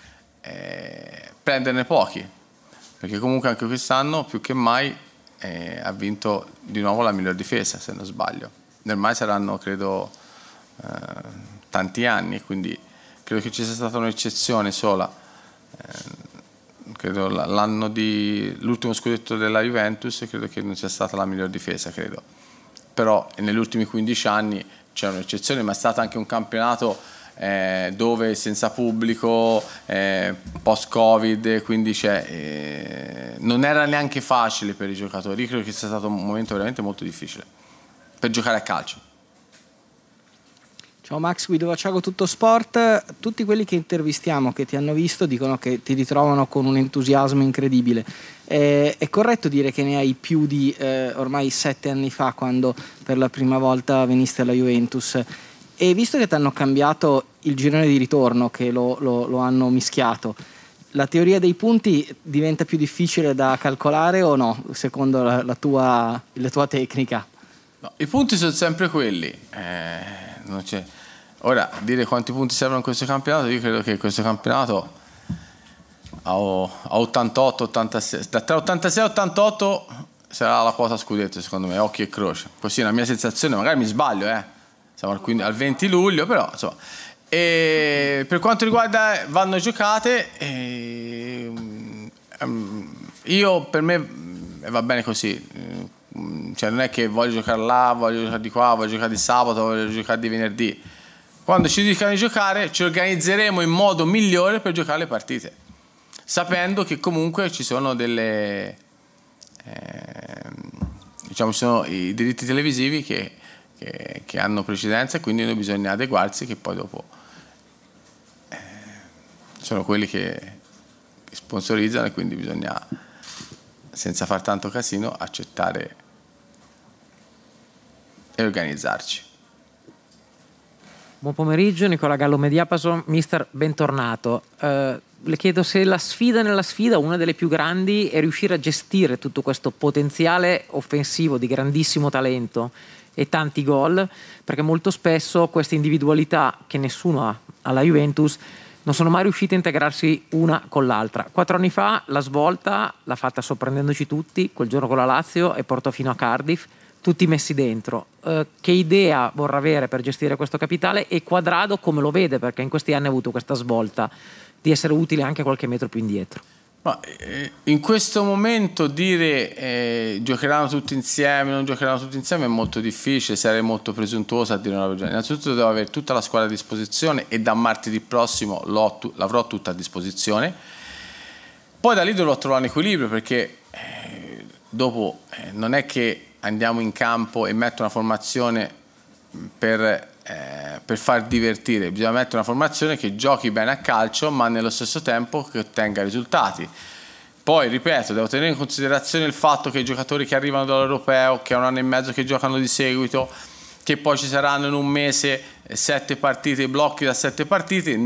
S1: eh, prenderne pochi, perché comunque anche quest'anno più che mai eh, ha vinto di nuovo la miglior difesa, se non sbaglio. Ormai saranno, credo, tanti anni, quindi credo che ci sia stata un'eccezione sola, ehm, credo l'anno di, l'ultimo scudetto della Juventus, credo che non sia stata la miglior difesa, credo. Però negli ultimi 15 anni c'è un'eccezione, ma è stato anche un campionato eh, dove senza pubblico, eh, post-Covid, quindi eh, non era neanche facile per i giocatori. Io credo che sia stato un momento veramente molto difficile per giocare a calcio.
S4: Ciao Max Guido Vaciago, tutto sport. Tutti quelli che intervistiamo, che ti hanno visto, dicono che ti ritrovano con un entusiasmo incredibile. Eh, è corretto dire che ne hai più di eh, ormai sette anni fa, quando per la prima volta venisti alla Juventus. E visto che ti hanno cambiato il girone di ritorno, che lo, lo, lo hanno mischiato, la teoria dei punti diventa più difficile da calcolare o no, secondo la, la, tua,
S1: la tua, tecnica? No, I punti sono sempre quelli. Eh, non c'è Ora, dire quanti punti servono in questo campionato, io credo che questo campionato a 88, 86, tra 86 e 88 sarà la quota scudetto secondo me, occhi e croce. Così è la mia sensazione, magari mi sbaglio, eh. siamo al, 15, al 20 luglio, però insomma. E per quanto riguarda vanno giocate, eh, io per me va bene così, cioè non è che voglio giocare là, voglio giocare di qua, voglio giocare di sabato, voglio giocare di venerdì quando ci dicono di giocare ci organizzeremo in modo migliore per giocare le partite, sapendo che comunque ci sono delle... Eh, diciamo ci sono i diritti televisivi che, che, che hanno precedenza quindi noi bisogna adeguarsi che poi dopo eh, sono quelli che sponsorizzano e quindi bisogna senza far tanto casino accettare e organizzarci.
S4: Buon pomeriggio, Nicola Gallo Mediapason, mister, bentornato. Eh, le chiedo se la sfida nella sfida, una delle più grandi, è riuscire a gestire tutto questo potenziale offensivo
S1: di grandissimo talento e tanti gol, perché molto spesso queste individualità che nessuno ha alla Juventus non sono mai riuscite a integrarsi una con l'altra. Quattro anni fa la svolta l'ha fatta sorprendendoci tutti, quel giorno con la Lazio e portò fino a Cardiff tutti messi dentro. Uh, che idea vorrà avere per gestire questo capitale
S4: e Quadrado come lo vede? Perché in questi anni ha avuto questa svolta di essere utile anche qualche metro più
S1: indietro. Ma, eh, in questo momento dire eh, giocheranno tutti insieme, non giocheranno tutti insieme è molto difficile, sarei molto presuntuosa a dire una ragione. Innanzitutto devo avere tutta la squadra a disposizione e da martedì prossimo tu- l'avrò tutta a disposizione. Poi da lì dovrò trovare un equilibrio perché eh, dopo eh, non è che andiamo in campo e metto una formazione per, eh, per, far divertire, bisogna mettere una formazione che giochi bene a calcio ma nello stesso tempo che ottenga risultati. Poi, ripeto, devo tenere in considerazione il fatto che i giocatori che arrivano dall'Europeo, che è un anno e mezzo che giocano di seguito, che poi ci saranno in un mese sette partite, blocchi da sette partite,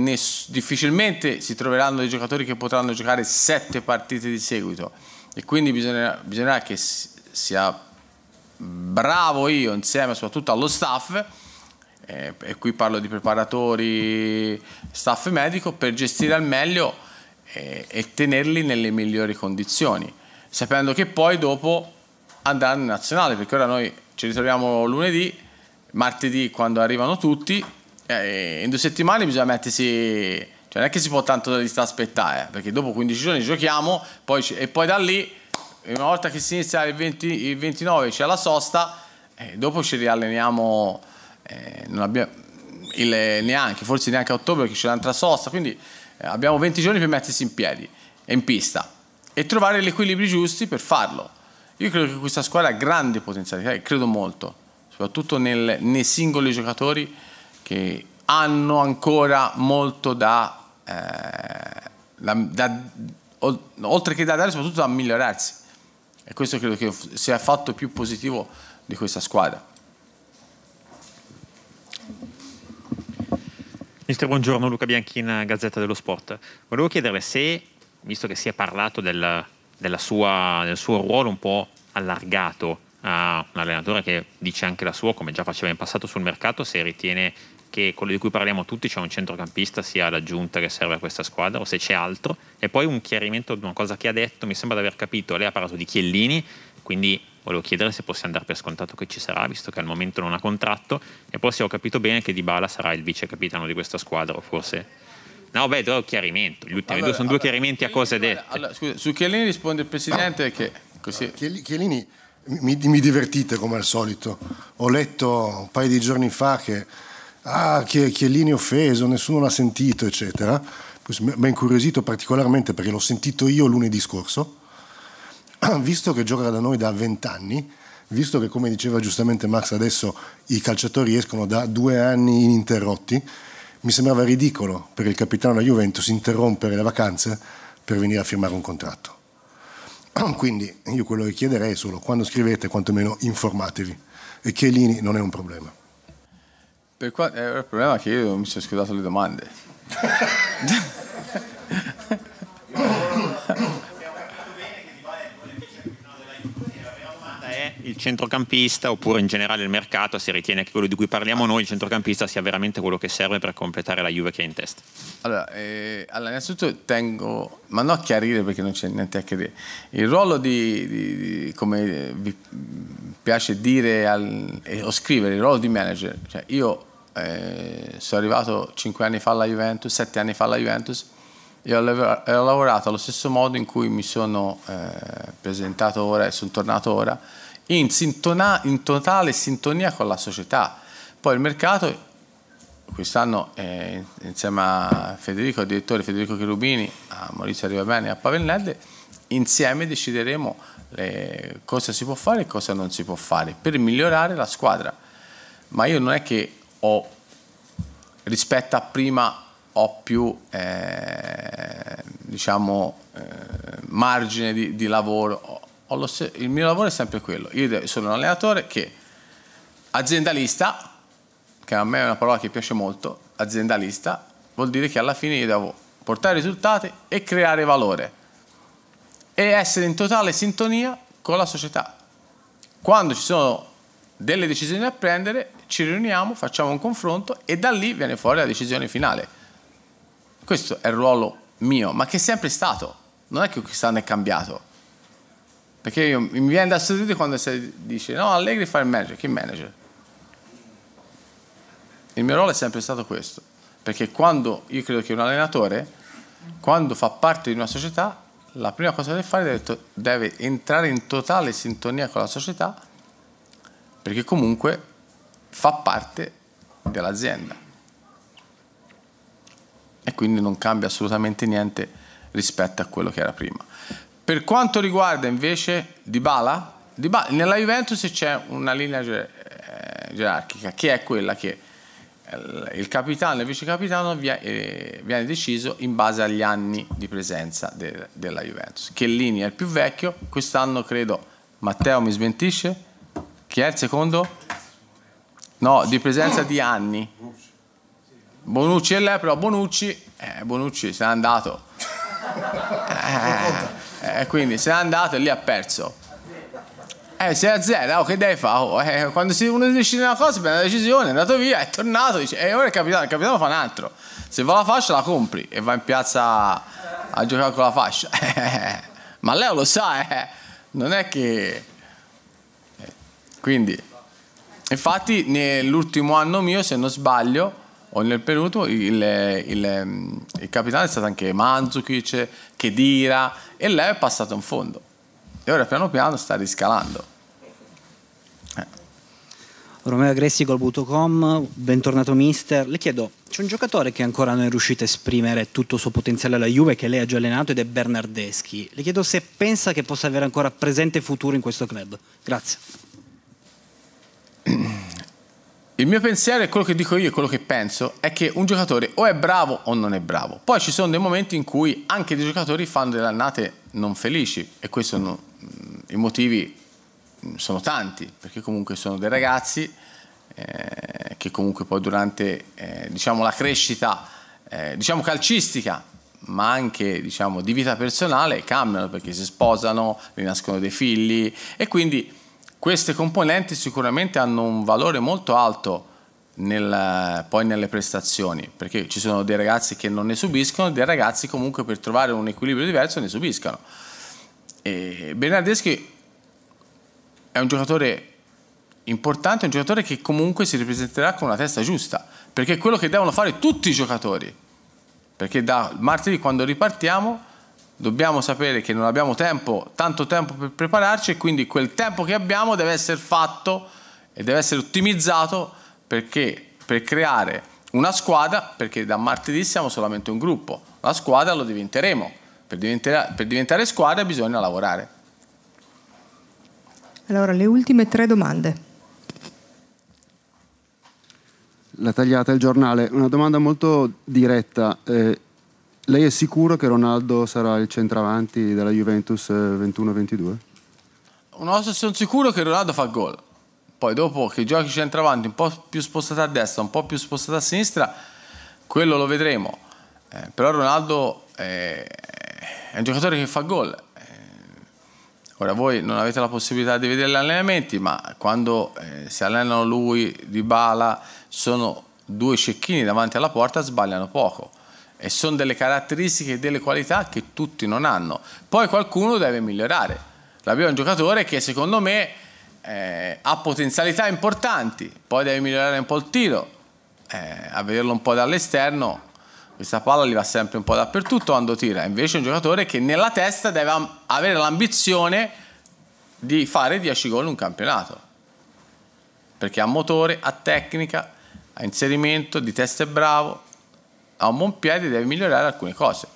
S1: difficilmente si troveranno dei giocatori che potranno giocare sette partite di seguito e quindi bisognerà, bisognerà che sia bravo io insieme soprattutto allo staff, eh, e qui parlo di preparatori, staff medico, per gestire al meglio eh, e tenerli nelle migliori condizioni, sapendo che poi dopo andranno in nazionale, perché ora noi ci ritroviamo lunedì, martedì quando arrivano tutti, eh, in due settimane bisogna mettersi... Cioè non è che si può tanto di aspettare, eh, perché dopo 15 giorni giochiamo poi, e poi da lì una volta che si inizia il, 20, il 29 c'è la sosta, eh, dopo ci rialleniamo eh, abbiamo, il, neanche, forse neanche a ottobre perché c'è un'altra sosta, quindi eh, abbiamo 20 giorni per mettersi in piedi e in pista e trovare gli equilibri giusti per farlo. Io credo che questa squadra ha grandi potenzialità e eh, credo molto, soprattutto nel, nei singoli giocatori che hanno ancora molto da, eh, da, da oltre che da dare, soprattutto da migliorarsi e questo credo che sia fatto più positivo di questa squadra. Mister, buongiorno, Luca Bianchin, Gazzetta dello Sport. Volevo chiederle se,
S4: visto che si è parlato del, sua, del suo ruolo un po' allargato
S1: a un allenatore che dice anche la sua, come già faceva in passato sul mercato, se ritiene che quello di cui parliamo tutti, cioè un centrocampista sia l'aggiunta che serve a questa squadra o se c'è altro. E poi un chiarimento di una cosa che ha detto, mi sembra di aver capito, lei ha parlato di Chiellini, quindi volevo chiedere se possiamo andare per scontato che ci sarà, visto che al momento non ha contratto, e poi se ho capito bene che Dybala sarà il vice capitano di questa squadra, o forse... No, beh, un chiarimento, gli ultimi allora, due sono allora, due chiarimenti a cose dette. Allora, scusa, su Chiellini risponde il Presidente che... Così. Chiellini,
S3: mi, mi divertite come al solito. Ho letto un paio di giorni fa che ah, che chi è offeso, nessuno l'ha sentito, eccetera. Mi ha incuriosito particolarmente perché l'ho sentito io lunedì scorso, <clears throat> visto che gioca da noi da vent'anni, visto che come diceva giustamente Max adesso i calciatori escono da due anni ininterrotti, mi sembrava ridicolo per il capitano della Juventus interrompere le vacanze per venire a firmare un contratto. <clears throat> Quindi io quello che chiederei è solo quando scrivete quantomeno informatevi e Chiellini non è un problema.
S1: Per qua, eh, il problema è che io mi sono scusato le domande.
S3: <laughs>
S1: il centrocampista oppure in generale il mercato, se ritiene che quello di cui parliamo noi, il centrocampista, sia veramente quello
S4: che serve per completare la Juve che è in testa?
S1: Allora, eh, allora innanzitutto tengo, ma non a chiarire perché non c'è niente a chiarire, il ruolo di, di, di come vi piace dire al, eh, o scrivere, il ruolo di manager, cioè io eh, sono arrivato 5 anni fa alla Juventus, 7 anni fa alla Juventus e ho, lavorato allo stesso modo in cui mi sono eh, presentato ora e sono tornato ora in, sintona, in totale sintonia con la società. Poi il mercato quest'anno eh, insieme a Federico, il direttore Federico Cherubini, a Maurizio Arrivabene e a Pavellnelle, insieme decideremo le, cosa si può fare e cosa non si può fare per migliorare la squadra. Ma io non è che ho, rispetto a prima ho più eh, diciamo, eh, margine di, di lavoro, il mio lavoro è sempre quello. Io sono un allenatore che aziendalista, che a me è una parola che piace molto, aziendalista, vuol dire che alla fine io devo portare risultati e creare valore e essere in totale sintonia con la società. Quando ci sono delle decisioni da prendere, ci riuniamo, facciamo un confronto e da lì viene fuori la decisione finale. Questo è il ruolo mio, ma che è sempre stato, non è che quest'anno è cambiato perché io, mi viene da stupire quando si dice no, Allegri fa il manager, che manager? Il mio ruolo è sempre stato questo, perché quando io credo che un allenatore, quando fa parte di una società, la prima cosa che deve fare è deve entrare in totale sintonia con la società, perché comunque fa parte dell'azienda. E quindi non cambia assolutamente niente rispetto a quello che era prima. Per quanto riguarda invece Dybala, Dybala nella Juventus c'è una linea eh, gerarchica che è quella che eh, il capitano e il vice capitano eh, viene deciso in base agli anni di presenza de, della Juventus. Che linea è il più vecchio, quest'anno credo Matteo mi smentisce, chi è il secondo? No, di presenza di anni. Bonucci è lei, però Bonucci, eh, Bonucci se n'è andato. Eh, eh, quindi se n'è andato e lì ha perso. Eh, se è a zero, oh, che devi fare? Oh, eh, quando uno decide una cosa, prende una decisione, è andato via, è tornato, dice, e eh, ora il capitano, il capitano fa un altro. Se va la fascia la compri e va in piazza a giocare con la fascia. <laughs> Ma Leo lo sa, eh. non è che... Eh, quindi, infatti nell'ultimo anno mio, se non sbaglio, o nel Perù il, il, il, capitano è stato anche Mandzukic, Chedira e lei è passato in fondo e ora piano piano sta riscalando.
S4: Eh. Romeo Agressi, golbuto.com, bentornato mister. Le chiedo, c'è un giocatore che ancora non è riuscito a esprimere tutto il suo potenziale alla Juve, che lei ha già allenato ed è
S1: Bernardeschi. Le chiedo se pensa che possa avere ancora presente e futuro in questo club. Grazie. <clears throat> Il mio pensiero e quello che dico io e quello che penso è che un giocatore o è bravo o non è bravo. Poi ci sono dei momenti in cui anche dei giocatori fanno delle annate non felici e questi sono mm, i motivi mm, sono tanti, perché comunque sono dei ragazzi eh, che comunque poi durante eh, diciamo la crescita eh, diciamo calcistica ma anche diciamo di vita personale cambiano perché si sposano, rinascono dei figli e quindi queste componenti sicuramente hanno un valore molto alto nel, poi nelle prestazioni, perché ci sono dei ragazzi che non ne subiscono, dei ragazzi comunque per trovare un equilibrio diverso ne subiscono. E Bernardeschi è un giocatore importante, è un giocatore che comunque si ripresenterà con la testa giusta, perché è quello che devono fare tutti i giocatori, perché da martedì quando ripartiamo dobbiamo sapere che non abbiamo tempo, tanto tempo per prepararci e quindi quel tempo che abbiamo deve essere fatto e deve essere ottimizzato perché per creare una squadra, perché da martedì siamo solamente un gruppo, la squadra lo diventeremo, per diventare, per diventare squadra bisogna lavorare.
S2: Allora, le ultime tre domande.
S1: La tagliata il giornale, una
S3: domanda molto diretta. Eh, lei è sicuro che Ronaldo sarà il centravanti della Juventus 21-22?
S1: Una cosa sono sicuro che Ronaldo fa gol. Poi dopo che giochi centravanti un po' più spostato a destra, un po' più spostato a sinistra, quello lo vedremo. Eh, però Ronaldo è, è un giocatore che fa gol. Eh, ora voi non avete la possibilità di vedere gli allenamenti, ma quando eh, si allenano lui, Dybala, sono due cecchini davanti alla porta, sbagliano poco e sono delle caratteristiche e delle qualità che tutti non hanno. Poi qualcuno deve migliorare. L'abbiamo un giocatore che secondo me eh, ha potenzialità importanti, poi deve migliorare un po' il tiro, eh, a vederlo un po' dall'esterno. Questa palla gli va sempre un po' dappertutto quando tira, invece è un giocatore che nella testa deve avere l'ambizione di fare 10 gol in un campionato. Perché ha motore, ha tecnica, ha inserimento, di testa è bravo, a un buon piede deve migliorare alcune cose.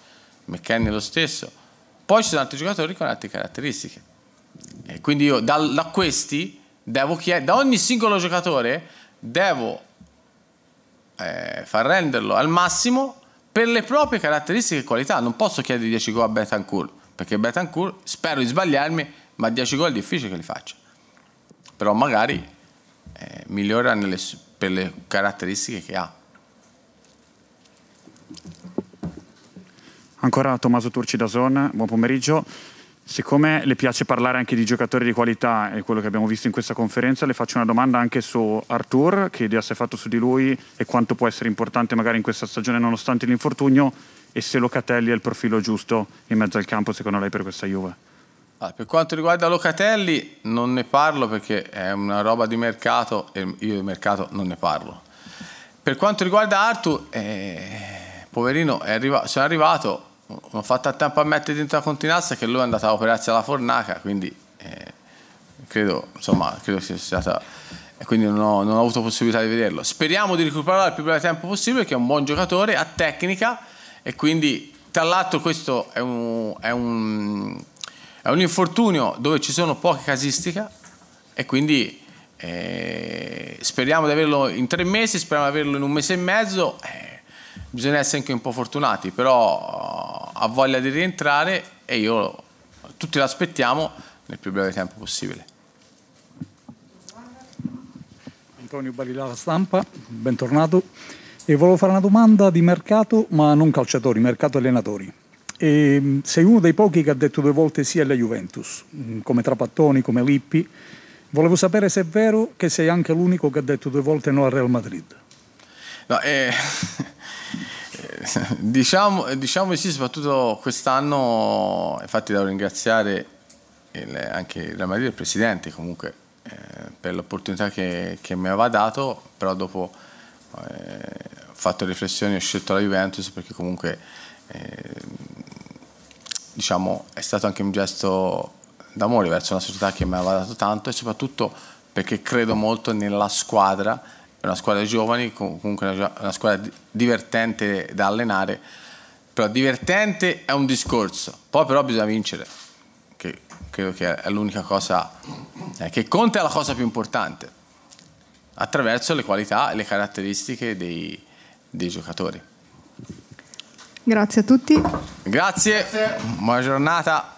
S1: è lo stesso. Poi ci sono altri giocatori con altre caratteristiche. E quindi io da, da questi devo chiedere, da ogni singolo giocatore devo eh, far renderlo al massimo per le proprie caratteristiche e qualità. Non posso chiedere 10 gol a Betancourt, perché Betancourt spero di sbagliarmi, ma 10 gol è difficile che li faccia. Però magari eh, migliora nelle, per le caratteristiche che ha.
S4: Ancora Tommaso Turci da Zon, buon pomeriggio. Siccome le piace parlare anche di giocatori di qualità e quello che abbiamo visto in questa conferenza, le faccio una domanda anche su Artur, che idea si è fatto su di lui e quanto può essere importante
S1: magari in questa stagione nonostante l'infortunio e se Locatelli è il profilo giusto in mezzo al campo secondo lei per questa Juve. Allora, ah, per quanto riguarda Locatelli non ne parlo perché è una roba di mercato e io di mercato non ne parlo. Per quanto riguarda Artur, eh, poverino, è arriva- sono arrivato non ho fatto a tempo a mettere dentro la continenza che lui è andato a operarsi alla fornaca, quindi eh, credo, insomma, credo sia stata... Quindi non ho, non ho, avuto possibilità di vederlo. Speriamo di recuperarlo il più breve tempo possibile, che è un buon giocatore, ha tecnica e quindi, tra l'altro, questo è un, è un, è un infortunio dove ci sono poche casistica e quindi eh, speriamo di averlo in tre mesi, speriamo di averlo in un mese e mezzo. Eh, bisogna essere anche un po' fortunati, però eh, ha voglia di rientrare e io tutti lo aspettiamo nel più breve tempo possibile.
S4: Antonio Barilà Stampa, bentornato. E volevo fare una domanda di mercato, ma non calciatori, mercato allenatori. E mm, sei uno dei pochi che ha detto due volte sì alla Juventus, mm, come Trapattoni, come Lippi. Volevo sapere se è vero che sei anche l'unico che ha detto due volte no al Real Madrid.
S1: No, eh... <laughs> <laughs> diciamo, diciamo sì, soprattutto quest'anno, infatti devo ringraziare il, anche il Real il presidente comunque, eh, per l'opportunità che, che, mi aveva dato, però dopo eh, ho eh, fatto riflessioni ho scelto la Juventus perché comunque eh, diciamo, è stato anche un gesto d'amore verso una società che mi aveva dato tanto e soprattutto perché credo molto nella squadra è una squadra giovani, comunque una, una squadra divertente da allenare, però divertente è un discorso, poi però bisogna vincere, che credo che è l'unica cosa eh, che conta, è la cosa più importante, attraverso le qualità e le caratteristiche dei, dei giocatori.
S2: Grazie a tutti.
S1: Grazie. Grazie. buona giornata.